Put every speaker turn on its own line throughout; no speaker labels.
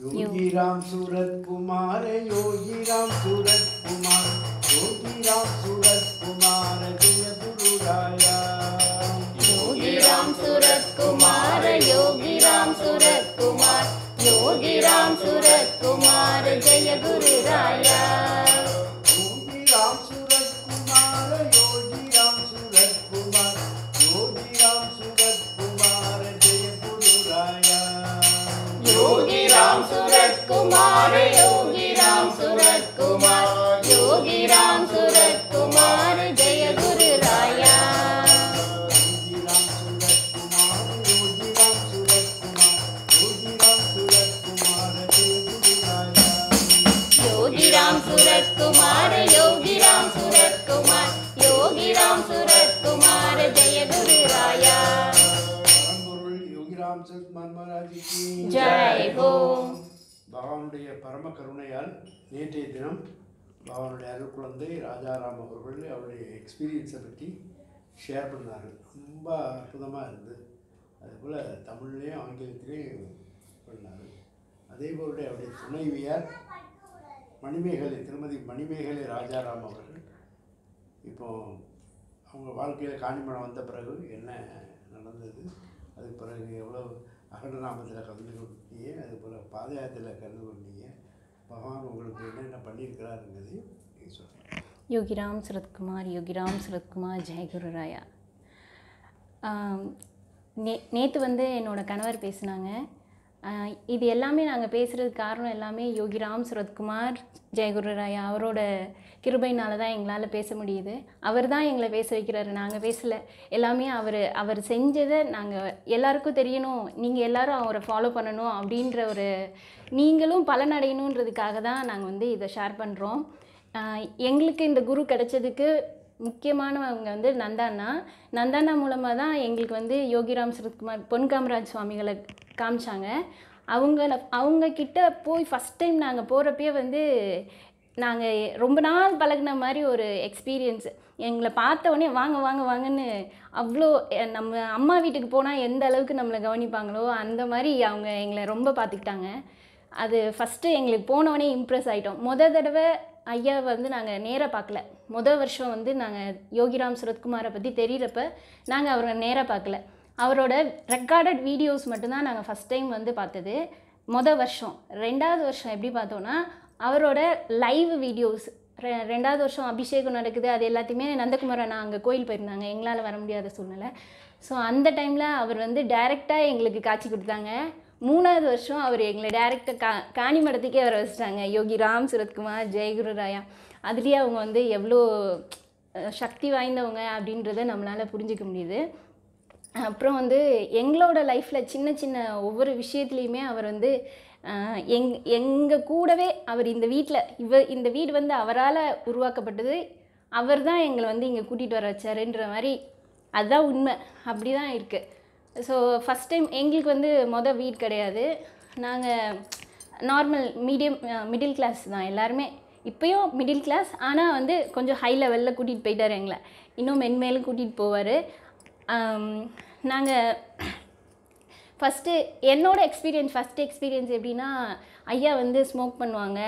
योगी राम सूरत कुमार योगी राम सूरत कुमार योगी राम सूरत कुमार जय गुरु राया योगी राम सूरत कुमार योगी राम सूरत कुमार योगी राम सूरत कुमार जय गुरु राया சுரத்குமார் யோகிராம் சுரத்குமார் யோகிராம்
சுரத்குமார் ஜெய குரு ராயா
பகவானுடைய பரம கருணையால் நேற்றைய தினம் பகவானுடைய அருள் குழந்தை ராஜாராம் அவர்கள் அவருடைய எக்ஸ்பீரியன்ஸை பற்றி ஷேர் பண்ணார்கள் ரொம்ப அற்புதமாக இருந்தது அதுபோல் தமிழ்லேயும் ஆங்கிலத்திலையும் பண்ணார் அதே போல அவருடைய துணைவியார் மணிமேகலை திருமதி மணிமேகலை ராஜாராம் அவர்கள் இப்போது அவங்க வாழ்க்கையில் காணிமணம் வந்த பிறகு என்ன நடந்தது அதுக்கு பிறகு எவ்வளோ அகண்டநாமத்தில் கலந்து கொண்டீங்க அது போல் பாத யாத்திரையில் கலந்து கொண்டீங்க பகவான் உங்களுக்கு என்னென்ன பண்ணியிருக்கிறாருங்கிறதையும் சொல்கிறேன் யோகிராம் சரத்குமார் யோகிராம் சரத்குமார் ஜெயகுரு ராயா நே நேற்று வந்து என்னோடய கணவர் பேசினாங்க இது எல்லாமே நாங்கள் பேசுகிறது காரணம் எல்லாமே யோகி ராம் சுரத்குமார் ஜெயகுரு ராயா அவரோட கிருபைனால தான் எங்களால் பேச முடியுது அவர் தான் எங்களை பேச வைக்கிறாரு நாங்கள் பேசலை எல்லாமே அவர் அவர் செஞ்சதை நாங்கள் எல்லாருக்கும் தெரியணும் நீங்கள் எல்லாரும் அவரை ஃபாலோ பண்ணணும் அப்படின்ற ஒரு நீங்களும் பலனடையணுன்றதுக்காக தான் நாங்கள் வந்து இதை ஷேர் பண்ணுறோம் எங்களுக்கு இந்த குரு கிடைச்சதுக்கு முக்கியமானவங்க வந்து நந்தாண்ணா நந்தாண்ணா மூலமாக தான் எங்களுக்கு வந்து யோகிராம் சரத்குமார் பொன் காமராஜ் சுவாமிகளை காமிச்சாங்க அவங்க அவங்கக்கிட்ட போய் ஃபஸ்ட் டைம் நாங்கள் போகிறப்பே வந்து நாங்கள் ரொம்ப நாள் பழகின மாதிரி ஒரு எக்ஸ்பீரியன்ஸ் எங்களை உடனே வாங்க வாங்க வாங்கன்னு அவ்வளோ நம்ம அம்மா வீட்டுக்கு போனால் எந்த அளவுக்கு நம்மளை கவனிப்பாங்களோ அந்த மாதிரி அவங்க எங்களை ரொம்ப பார்த்துக்கிட்டாங்க அது ஃபஸ்ட்டு எங்களுக்கு போனவொடனே இம்ப்ரெஸ் ஆகிட்டோம் மொதல் தடவை ஐயாவை வந்து நாங்கள் நேராக பார்க்கல மொதல் வருஷம் வந்து நாங்கள் யோகிராம் சுரத்குமாரை பற்றி தெரியிறப்ப நாங்கள் அவரை நேராக பார்க்கல அவரோட ரெக்கார்டட் வீடியோஸ் மட்டும்தான் நாங்கள் ஃபஸ்ட் டைம் வந்து பார்த்தது மொதல் வருஷம் ரெண்டாவது வருஷம் எப்படி பார்த்தோன்னா அவரோட லைவ் வீடியோஸ் ரெ ரெண்டாவது வருஷம் அபிஷேகம் நடக்குது அது எல்லாத்தையுமே நந்தகுமார் அண்ணா அங்கே கோயில் போயிருந்தாங்க எங்களால் வர முடியாத சூழ்நிலை ஸோ அந்த டைமில் அவர் வந்து டைரெக்டாக எங்களுக்கு காட்சி கொடுத்தாங்க மூணாவது வருஷம் அவர் எங்களை டேரெக்டாக கா காணி மடத்துக்கே அவரை வச்சுட்டாங்க யோகி ராம் சுரத்குமார் ஜெயகுரு ராயா அதுலேயே அவங்க வந்து எவ்வளோ சக்தி வாய்ந்தவங்க அப்படின்றத நம்மளால் புரிஞ்சிக்க முடியுது அப்புறம் வந்து எங்களோட லைஃப்பில் சின்ன சின்ன ஒவ்வொரு விஷயத்துலேயுமே அவர் வந்து எங் எங்கள் கூடவே அவர் இந்த வீட்டில் இவ இந்த வீடு வந்து அவரால் உருவாக்கப்பட்டது அவர் தான் எங்களை வந்து இங்கே கூட்டிகிட்டு வர வச்சாருன்ற மாதிரி அதுதான் உண்மை அப்படி தான் இருக்குது ஸோ ஃபஸ்ட் டைம் எங்களுக்கு வந்து மொதல் வீடு கிடையாது நாங்கள் நார்மல் மீடியம் மிடில் கிளாஸ் தான் எல்லாருமே இப்போயும் மிடில் கிளாஸ் ஆனால் வந்து கொஞ்சம் ஹை லெவலில் கூட்டிகிட்டு போயிட்டார் எங்களை இன்னும் மென்மேலும் கூட்டிகிட்டு போவார் நாங்கள் ஃபஸ்ட்டு என்னோடய எக்ஸ்பீரியன்ஸ் ஃபஸ்ட்டு எக்ஸ்பீரியன்ஸ் எப்படின்னா ஐயா வந்து ஸ்மோக் பண்ணுவாங்க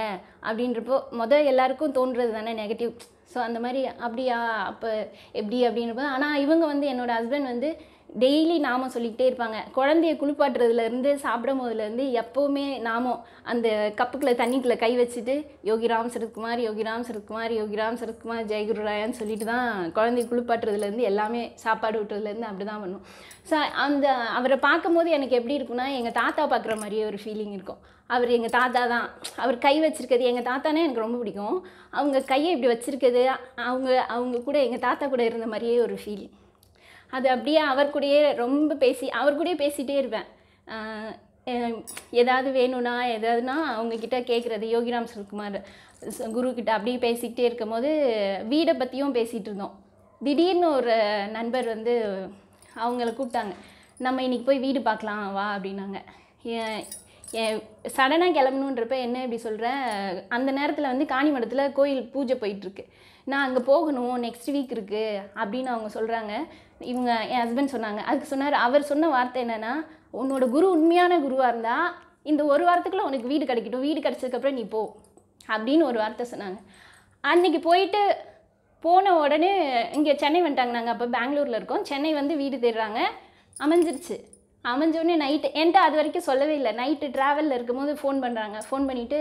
அப்படின்றப்போ மொதல் எல்லாருக்கும் தோன்றது தானே நெகட்டிவ் ஸோ அந்த மாதிரி அப்படியா அப்போ எப்படி அப்படின்னு ஆனால் இவங்க வந்து என்னோடய ஹஸ்பண்ட் வந்து டெய்லி நாமம் சொல்லிக்கிட்டே இருப்பாங்க குழந்தைய குளிப்பாட்டுறதுலேருந்து சாப்பிடும் போதுலேருந்து எப்போவுமே நாமம் அந்த கப்புக்குள்ளே தண்ணிக்குள்ளே கை வச்சுட்டு ராம் சரத்குமார் ராம் சரத்குமார் ராம் சரத்குமார் ராயான்னு சொல்லிட்டு தான் குழந்தைய குளிப்பாட்டுறதுலேருந்து எல்லாமே சாப்பாடு விட்டுறதுலேருந்து அப்படி தான் பண்ணும் ஸோ அந்த அவரை பார்க்கும்போது எனக்கு எப்படி இருக்குன்னா எங்கள் தாத்தா பார்க்குற மாதிரியே ஒரு ஃபீலிங் இருக்கும் அவர் எங்கள் தாத்தா தான் அவர் கை வச்சுருக்கிறது எங்கள் தாத்தானே எனக்கு ரொம்ப பிடிக்கும் அவங்க கையை இப்படி வச்சுருக்கிறது அவங்க அவங்க கூட எங்கள் தாத்தா கூட இருந்த மாதிரியே ஒரு ஃபீல் அது அப்படியே அவர் கூடயே ரொம்ப பேசி அவர் கூடயே பேசிகிட்டே இருப்பேன் ஏதாவது வேணும்னா எதாவதுனா அவங்கக்கிட்ட கேட்குறது யோகிராம் சுகுமார் குருக்கிட்ட அப்படியே பேசிக்கிட்டே இருக்கும் போது வீடை பற்றியும் பேசிகிட்டு இருந்தோம் திடீர்னு ஒரு நண்பர் வந்து அவங்கள கூப்பிட்டாங்க நம்ம இன்றைக்கி போய் வீடு பார்க்கலாம் வா அப்படின்னாங்க சடனாக கிளம்பணுன்றப்ப என்ன இப்படி சொல்கிறேன் அந்த நேரத்தில் வந்து காணிமடத்தில் கோயில் பூஜை போயிட்டுருக்கு நான் அங்கே போகணும் நெக்ஸ்ட் வீக் இருக்குது அப்படின்னு அவங்க சொல்கிறாங்க இவங்க என் ஹஸ்பண்ட் சொன்னாங்க அதுக்கு சொன்னார் அவர் சொன்ன வார்த்தை என்னென்னா உன்னோட குரு உண்மையான குருவாக இருந்தால் இந்த ஒரு வாரத்துக்குள்ளே உனக்கு வீடு கிடைக்கட்டும் வீடு கிடச்சதுக்கப்புறம் நீ போ அப்படின்னு ஒரு வார்த்தை சொன்னாங்க அன்றைக்கி போயிட்டு போன உடனே இங்கே சென்னை வந்துட்டாங்க நாங்கள் அப்போ பெங்களூரில் இருக்கோம் சென்னை வந்து வீடு தேடுறாங்க அமைஞ்சிருச்சு அமைஞ்சோடனே நைட்டு என்கிட்ட அது வரைக்கும் சொல்லவே இல்லை நைட்டு ட்ராவலில் இருக்கும்போது ஃபோன் பண்ணுறாங்க ஃபோன் பண்ணிவிட்டு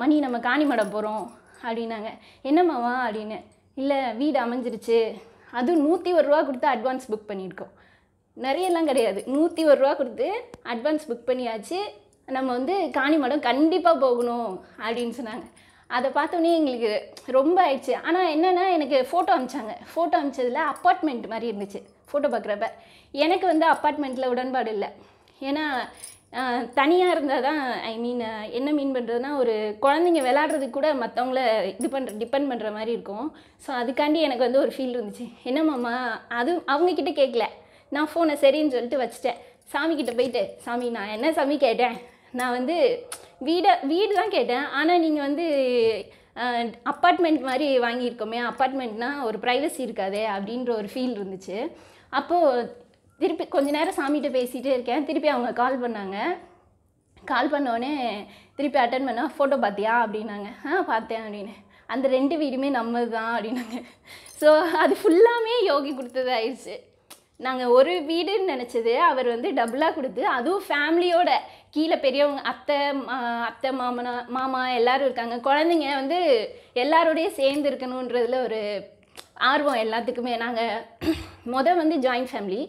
மணி நம்ம காணிமடம் போகிறோம் அப்படின்னாங்க என்னம்மாவா அப்படின்னு இல்லை வீடு அமைஞ்சிருச்சு அதுவும் நூற்றி ஒரு ரூபா கொடுத்து அட்வான்ஸ் புக் பண்ணியிருக்கோம் நிறையெல்லாம் கிடையாது நூற்றி ஒரு ரூபா கொடுத்து அட்வான்ஸ் புக் பண்ணியாச்சு நம்ம வந்து காணிமடம் கண்டிப்பாக போகணும் அப்படின்னு சொன்னாங்க அதை பார்த்தோன்னே எங்களுக்கு ரொம்ப ஆயிடுச்சு ஆனால் என்னென்னா எனக்கு ஃபோட்டோ அமிச்சாங்க ஃபோட்டோ அமிச்சதில் அப்பார்ட்மெண்ட் மாதிரி இருந்துச்சு ஃபோட்டோ பார்க்குறப்ப எனக்கு வந்து அப்பார்ட்மெண்ட்டில் உடன்பாடு இல்லை ஏன்னா தனியாக இருந்தால் தான் ஐ மீன் என்ன மீன் பண்ணுறதுனா ஒரு குழந்தைங்க விளாட்றதுக்கு கூட மற்றவங்கள இது பண்ணுற டிபெண்ட் பண்ணுற மாதிரி இருக்கும் ஸோ அதுக்காண்டி எனக்கு வந்து ஒரு ஃபீல் இருந்துச்சு என்னம்மாம்மா அது அவங்கக்கிட்ட கேட்கல நான் ஃபோனை சரின்னு சொல்லிட்டு வச்சுட்டேன் சாமிக்கிட்ட போயிட்டு சாமி நான் என்ன சாமி கேட்டேன் நான் வந்து வீடை வீடு தான் கேட்டேன் ஆனால் நீங்கள் வந்து அப்பார்ட்மெண்ட் மாதிரி வாங்கியிருக்கோமே அப்பார்ட்மெண்ட்னால் ஒரு ப்ரைவசி இருக்காதே அப்படின்ற ஒரு ஃபீல் இருந்துச்சு அப்போது திருப்பி கொஞ்ச நேரம் சாமிகிட்ட பேசிகிட்டே இருக்கேன் திருப்பி அவங்க கால் பண்ணாங்க கால் பண்ணோடனே திருப்பி அட்டன் பண்ணால் ஃபோட்டோ பார்த்தியா அப்படின்னாங்க ஆ பார்த்தேன் அப்படின்னு அந்த ரெண்டு வீடுமே நம்மது தான் அப்படின்னாங்க ஸோ அது ஃபுல்லாமே யோகி கொடுத்தது ஆயிடுச்சு நாங்கள் ஒரு வீடுன்னு நினச்சது அவர் வந்து டபுளாக கொடுத்து அதுவும் ஃபேமிலியோட கீழே பெரியவங்க அத்தை அத்தை மாமனா மாமா எல்லோரும் இருக்காங்க குழந்தைங்க வந்து எல்லாரோடையும் சேர்ந்து இருக்கணுன்றதுல ஒரு ஆர்வம் எல்லாத்துக்குமே நாங்கள் மொதல் வந்து ஜாயின்ட் ஃபேமிலி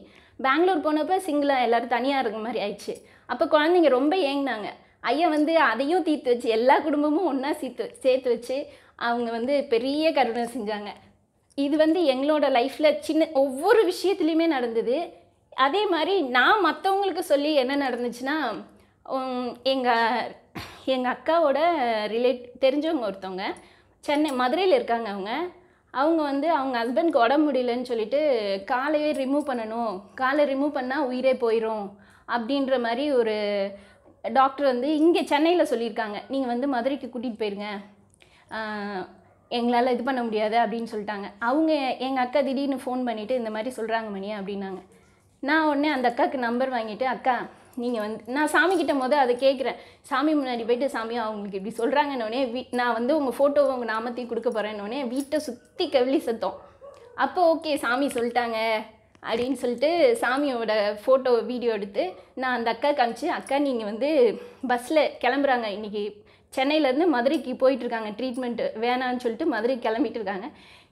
பெங்களூர் போனப்போ சிங்கிளாக எல்லோரும் தனியாக இருக்கிற மாதிரி ஆயிடுச்சு அப்போ குழந்தைங்க ரொம்ப ஏங்கினாங்க ஐயா வந்து அதையும் தீர்த்து வச்சு எல்லா குடும்பமும் ஒன்றா சீர்த்து சேர்த்து வச்சு அவங்க வந்து பெரிய கருணை செஞ்சாங்க இது வந்து எங்களோட லைஃப்பில் சின்ன ஒவ்வொரு விஷயத்துலையுமே நடந்தது அதே மாதிரி நான் மற்றவங்களுக்கு சொல்லி என்ன நடந்துச்சுன்னா எங்கள் எங்கள் அக்காவோட ரிலேட் தெரிஞ்சவங்க ஒருத்தவங்க சென்னை மதுரையில் இருக்காங்க அவங்க அவங்க வந்து அவங்க ஹஸ்பண்ட்க்கு உடம்பு முடியலன்னு சொல்லிட்டு காலையே ரிமூவ் பண்ணணும் காலை ரிமூவ் பண்ணால் உயிரே போயிடும் அப்படின்ற மாதிரி ஒரு டாக்டர் வந்து இங்கே சென்னையில் சொல்லியிருக்காங்க நீங்கள் வந்து மதுரைக்கு கூட்டிகிட்டு போயிருங்க எங்களால் இது பண்ண முடியாது அப்படின்னு சொல்லிட்டாங்க அவங்க எங்கள் அக்கா திடீர்னு ஃபோன் பண்ணிவிட்டு இந்த மாதிரி சொல்கிறாங்க மணியா அப்படின்னாங்க நான் உடனே அந்த அக்காவுக்கு நம்பர் வாங்கிட்டு அக்கா நீங்கள் வந்து நான் சாமிக்கிட்ட மொதல் அதை கேட்குறேன் சாமி முன்னாடி போயிட்டு சாமியும் அவங்களுக்கு இப்படி சொல்கிறாங்கன்னொடனே வீ நான் வந்து உங்கள் ஃபோட்டோவை உங்கள் நாமத்தையும் கொடுக்க போகிறேன்னொடனே வீட்டை சுற்றி கவிழி சத்தம் அப்போ ஓகே சாமி சொல்லிட்டாங்க அப்படின்னு சொல்லிட்டு சாமியோட ஃபோட்டோ வீடியோ எடுத்து நான் அந்த அக்கா காமிச்சு அக்கா நீங்கள் வந்து பஸ்ஸில் கிளம்புறாங்க இன்றைக்கி சென்னையிலேருந்து மதுரைக்கு போயிட்டுருக்காங்க ட்ரீட்மெண்ட் வேணான்னு சொல்லிட்டு மதுரைக்கு கிளம்பிட்டு இருக்காங்க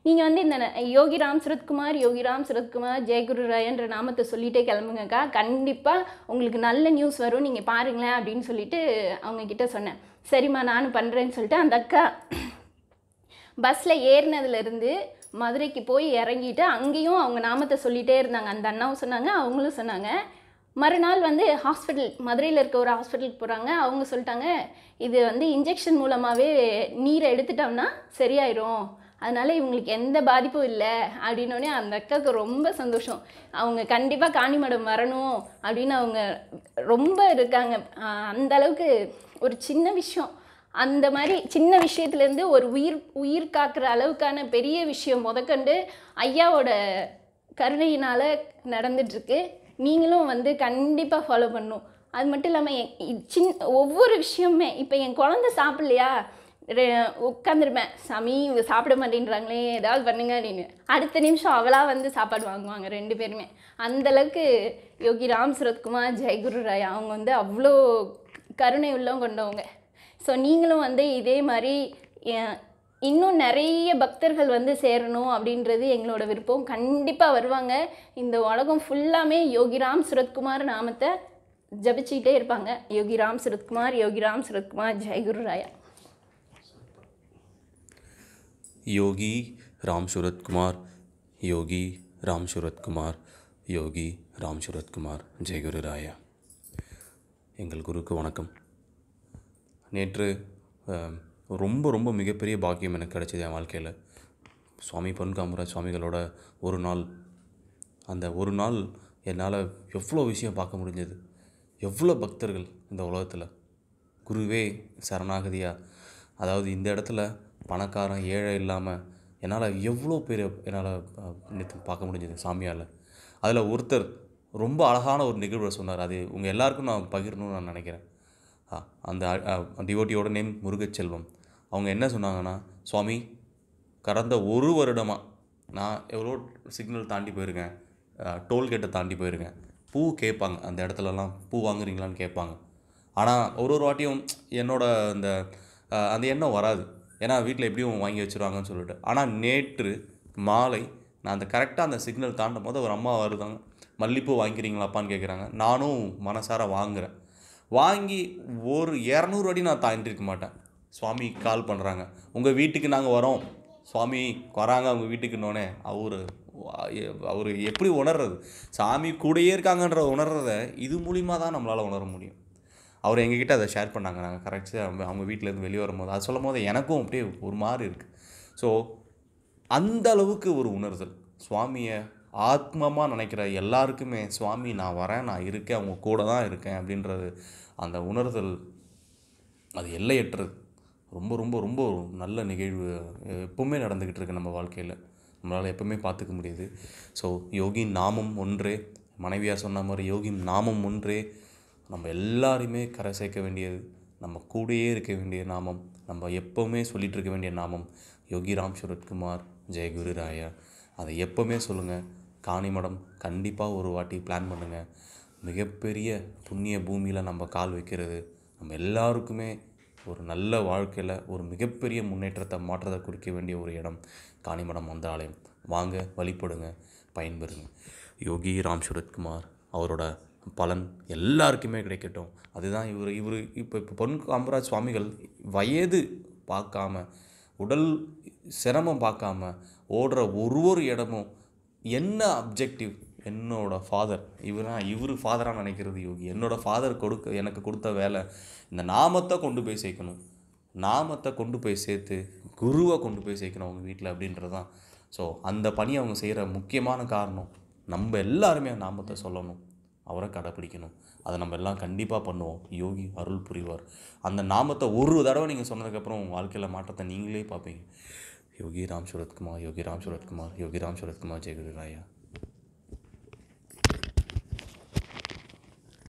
நீங்கள் வந்து இந்த யோகி ராம் சுரத்குமார் யோகி ராம் சுரத்குமார் ஜெயகுரு ராயன்ற நாமத்தை சொல்லிகிட்டே கிளம்புங்கக்கா கண்டிப்பாக உங்களுக்கு நல்ல நியூஸ் வரும் நீங்கள் பாருங்களேன் அப்படின்னு சொல்லிட்டு அவங்கக்கிட்ட சொன்னேன் சரிம்மா நானும் பண்ணுறேன்னு சொல்லிட்டு அந்த அக்கா பஸ்ஸில் ஏறினதுலேருந்து மதுரைக்கு போய் இறங்கிட்டு அங்கேயும் அவங்க நாமத்தை சொல்லிகிட்டே இருந்தாங்க அந்த அண்ணாவும் சொன்னாங்க அவங்களும் சொன்னாங்க மறுநாள் வந்து ஹாஸ்பிட்டல் மதுரையில் இருக்க ஒரு ஹாஸ்பிட்டலுக்கு போகிறாங்க அவங்க சொல்லிட்டாங்க இது வந்து இன்ஜெக்ஷன் மூலமாகவே நீரை எடுத்துட்டோம்னா சரியாயிரும் அதனால் இவங்களுக்கு எந்த பாதிப்பும் இல்லை அப்படின்னோடனே அந்த அக்காவுக்கு ரொம்ப சந்தோஷம் அவங்க கண்டிப்பாக காணி மடம் வரணும் அப்படின்னு அவங்க ரொம்ப இருக்காங்க அந்த அளவுக்கு ஒரு சின்ன விஷயம் அந்த மாதிரி சின்ன விஷயத்துலேருந்து ஒரு உயிர் உயிர் காக்கிற அளவுக்கான பெரிய விஷயம் முதக்கண்டு ஐயாவோட கருணையினால் நடந்துட்டுருக்கு நீங்களும் வந்து கண்டிப்பாக ஃபாலோ பண்ணும் அது மட்டும் இல்லாமல் என் சின் ஒவ்வொரு விஷயமுமே இப்போ என் குழந்த சாப்பிட்லையா உட்காந்துருப்பேன் சாமி இவங்க சாப்பிட மாட்டேன்றாங்களே ஏதாவது பண்ணுங்க அப்படின்னு அடுத்த நிமிஷம் அவளாக வந்து சாப்பாடு வாங்குவாங்க ரெண்டு பேருமே அந்தளவுக்கு யோகி ராம் சுரத்குமார் ஜெயகுரு ராய் அவங்க வந்து அவ்வளோ கருணை உள்ளவங்க கொண்டவங்க ஸோ நீங்களும் வந்து இதே மாதிரி இன்னும் நிறைய பக்தர்கள் வந்து சேரணும் அப்படின்றது எங்களோட விருப்பம் கண்டிப்பாக வருவாங்க இந்த உலகம் ஃபுல்லாமே யோகிராம் சுரத்குமார் நாமத்தை ஜபிச்சுக்கிட்டே இருப்பாங்க யோகிராம் சுரத்குமார் யோகிராம் சுரத்குமார் ஜெயகுரு ராயா
யோகி ராம் சுரத்குமார் யோகி ராம் சுரத்குமார் யோகி ராம் சுரத்குமார் ஜெயகுரு ராயா எங்கள் குருக்கு வணக்கம் நேற்று ரொம்ப ரொம்ப மிகப்பெரிய பாக்கியம் எனக்கு கிடச்சிது என் வாழ்க்கையில் சுவாமி பொன்காமராஜ் சுவாமிகளோட ஒரு நாள் அந்த ஒரு நாள் என்னால் எவ்வளோ விஷயம் பார்க்க முடிஞ்சது எவ்வளோ பக்தர்கள் இந்த உலகத்தில் குருவே சரணாகதியா அதாவது இந்த இடத்துல பணக்காரன் ஏழை இல்லாமல் என்னால் எவ்வளோ பேர் என்னால் நேற்று பார்க்க முடிஞ்சது சாமியால் அதில் ஒருத்தர் ரொம்ப அழகான ஒரு நிகழ்வை சொன்னார் அது உங்கள் எல்லாருக்கும் நான் பகிரணும்னு நான் நினைக்கிறேன் அந்த டிவோட்டியோட நேம் முருகச்செல்வம் அவங்க என்ன சொன்னாங்கன்னா சுவாமி கடந்த ஒரு வருடமாக நான் எவ்வளோ சிக்னல் தாண்டி போயிருக்கேன் டோல்கேட்டை தாண்டி போயிருக்கேன் பூ கேட்பாங்க அந்த இடத்துலலாம் பூ வாங்குறீங்களான்னு கேட்பாங்க ஆனால் ஒரு ஒரு வாட்டியும் என்னோடய அந்த அந்த எண்ணம் வராது ஏன்னா வீட்டில் எப்படியும் வாங்கி வச்சுருவாங்கன்னு சொல்லிட்டு ஆனால் நேற்று மாலை நான் அந்த கரெக்டாக அந்த சிக்னல் தாண்டும் போது ஒரு அம்மா வருதாங்க மல்லிப்பூ வாங்கிக்கிறீங்களாப்பான்னு கேட்குறாங்க நானும் மனசார வாங்குகிறேன் வாங்கி ஒரு இரநூறு அடி நான் தாண்டிருக்க மாட்டேன் சுவாமி கால் பண்ணுறாங்க உங்கள் வீட்டுக்கு நாங்கள் வரோம் சுவாமி வராங்க அவங்க வீட்டுக்குன்னொன்னே அவர் அவர் எப்படி உணர்றது சாமி கூடயே இருக்காங்கன்ற உணர்றத இது மூலிமா தான் நம்மளால் உணர முடியும் அவர் எங்ககிட்ட அதை ஷேர் பண்ணாங்க நாங்கள் கரெக்டாக அவங்க அவங்க வீட்டிலேருந்து வெளியே வரும்போது அது சொல்லும் போது எனக்கும் அப்படியே ஒரு மாதிரி இருக்குது ஸோ அந்த அளவுக்கு ஒரு உணர்தல் சுவாமியை ஆத்மமாக நினைக்கிற எல்லாருக்குமே சுவாமி நான் வரேன் நான் இருக்கேன் அவங்க கூட தான் இருக்கேன் அப்படின்றது அந்த உணர்தல் அது எல்லையற்றது ரொம்ப ரொம்ப ரொம்ப நல்ல நிகழ்வு எப்போவுமே நடந்துக்கிட்டு இருக்குது நம்ம வாழ்க்கையில் நம்மளால் எப்போவுமே பார்த்துக்க முடியுது ஸோ யோகியின் நாமம் ஒன்றே மனைவியாக சொன்ன மாதிரி யோகியின் நாமம் ஒன்றே நம்ம எல்லாரையுமே கரை சேர்க்க வேண்டியது நம்ம கூடயே இருக்க வேண்டிய நாமம் நம்ம எப்போவுமே சொல்லிகிட்டு இருக்க வேண்டிய நாமம் யோகி ராம் சுரத்குமார் ஜெயகுரு ராயா அதை எப்போவுமே சொல்லுங்கள் காணி மடம் கண்டிப்பாக ஒரு வாட்டி பிளான் பண்ணுங்கள் மிகப்பெரிய புண்ணிய பூமியில் நம்ம கால் வைக்கிறது நம்ம எல்லாருக்குமே ஒரு நல்ல வாழ்க்கையில் ஒரு மிகப்பெரிய முன்னேற்றத்தை மாற்றத்தை குறிக்க வேண்டிய ஒரு இடம் காணிமடம் மந்தாலயம் வாங்க வழிபடுங்க பயன்பெறுங்க யோகி ராம் சுரத்குமார் அவரோட பலன் எல்லாருக்குமே கிடைக்கட்டும் அதுதான் இவர் இவர் இப்போ இப்போ பொன் காமராஜ் சுவாமிகள் வயது பார்க்காம உடல் சிரமம் பார்க்காம ஓடுற ஒரு ஒரு இடமும் என்ன அப்ஜெக்டிவ் என்னோடய ஃபாதர் இவரா இவர் ஃபாதராக நினைக்கிறது யோகி என்னோடய ஃபாதர் கொடுக்க எனக்கு கொடுத்த வேலை இந்த நாமத்தை கொண்டு போய் சேர்க்கணும் நாமத்தை கொண்டு போய் சேர்த்து குருவை கொண்டு போய் சேர்க்கணும் அவங்க வீட்டில் அப்படின்றது தான் ஸோ அந்த பணி அவங்க செய்கிற முக்கியமான காரணம் நம்ம எல்லாருமே நாமத்தை சொல்லணும் அவரை கடைப்பிடிக்கணும் அதை நம்ம எல்லாம் கண்டிப்பாக பண்ணுவோம் யோகி அருள் புரிவார் அந்த நாமத்தை ஒரு தடவை நீங்கள் சொன்னதுக்கப்புறம் உங்கள் வாழ்க்கையில் மாற்றத்தை நீங்களே பார்ப்பீங்க யோகி ராம் சுரத்குமார் யோகி ராம் சுரத்குமார் யோகி ராம் சுரத்குமார் ஜெயகுரு ராயா